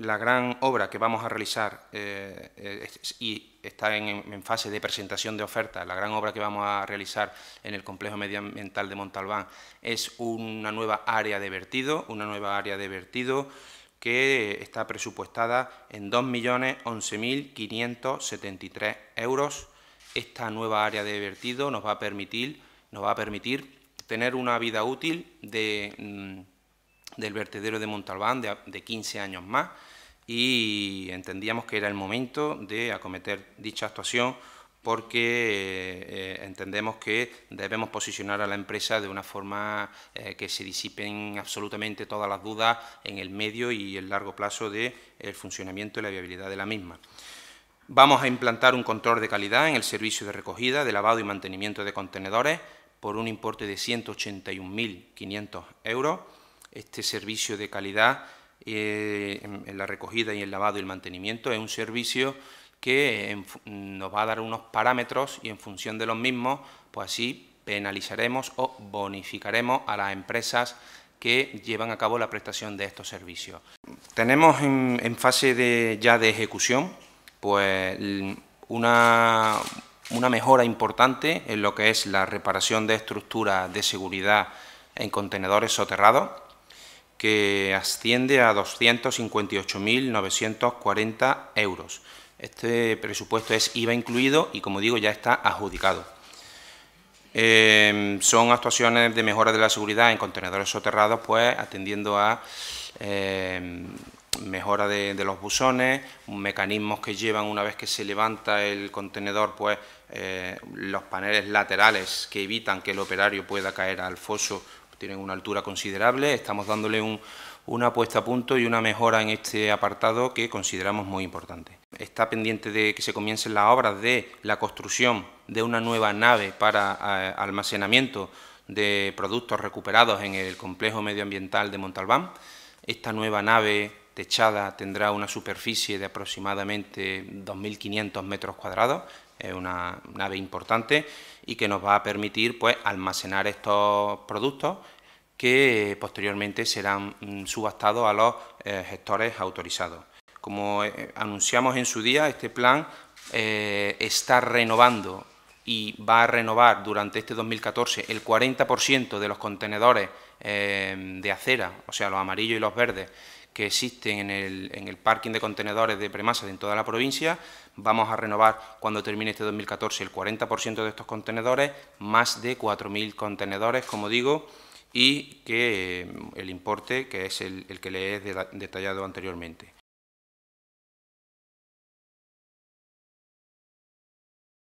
la gran obra que vamos a realizar eh, eh, y está en, fase de presentación de oferta, la gran obra que vamos a realizar en el complejo medioambiental de Montalbán es una nueva área de vertido, una nueva área de vertido que está presupuestada en 2.011.573 euros. Esta nueva área de vertido nos va a permitir, nos va a permitir tener una vida útil de mm, del vertedero de Montalbán de, 15 años más y entendíamos que era el momento de acometer dicha actuación porque eh, entendemos que debemos posicionar a la empresa de una forma eh, que se disipen absolutamente todas las dudas en el medio y el largo plazo del funcionamiento y la viabilidad de la misma. Vamos a implantar un control de calidad en el servicio de recogida, de lavado y mantenimiento de contenedores por un importe de 181.500 euros este servicio de calidad eh, en, la recogida y el lavado y el mantenimiento. Es un servicio que nos va a dar unos parámetros y en función de los mismos, pues así penalizaremos o bonificaremos a las empresas que llevan a cabo la prestación de estos servicios. Tenemos en, fase ya de ejecución pues, una, una mejora importante en lo que es la reparación de estructuras de seguridad en contenedores soterrados que asciende a 258.940 euros. Este presupuesto es IVA incluido y, como digo, ya está adjudicado. Em, son actuaciones de mejora de la seguridad en contenedores soterrados, pues atendiendo a em, mejora de, los buzones, mecanismos que llevan una vez que se levanta el contenedor, pues eh, los paneles laterales que evitan que el operario pueda caer al foso tienen una altura considerable, estamos dándole una puesta a punto y una mejora en este apartado que consideramos muy importante. Está pendiente de que se comiencen las obras de la construcción de una nueva nave para eh, almacenamiento de productos recuperados en el complejo medioambiental de Montalbán. Esta nueva nave techada tendrá una superficie de aproximadamente 2.500 metros cuadrados, es una nave importante y que nos va a permitir pues, almacenar estos productos que posteriormente serán mm, subastados a los eh, gestores autorizados. Como eh, anunciamos en su día, este plan eh, está renovando y va a renovar durante este 2014 el 40% de los contenedores de acera, o sea, los amarillos y los verdes, que existen en el, en el parking de contenedores de premasas en toda la provincia. Vamos a renovar cuando termine este 2014 el 40% de estos contenedores, más de 4.000 contenedores, como digo, y que eh, el importe, que es el, el que le he detallado anteriormente.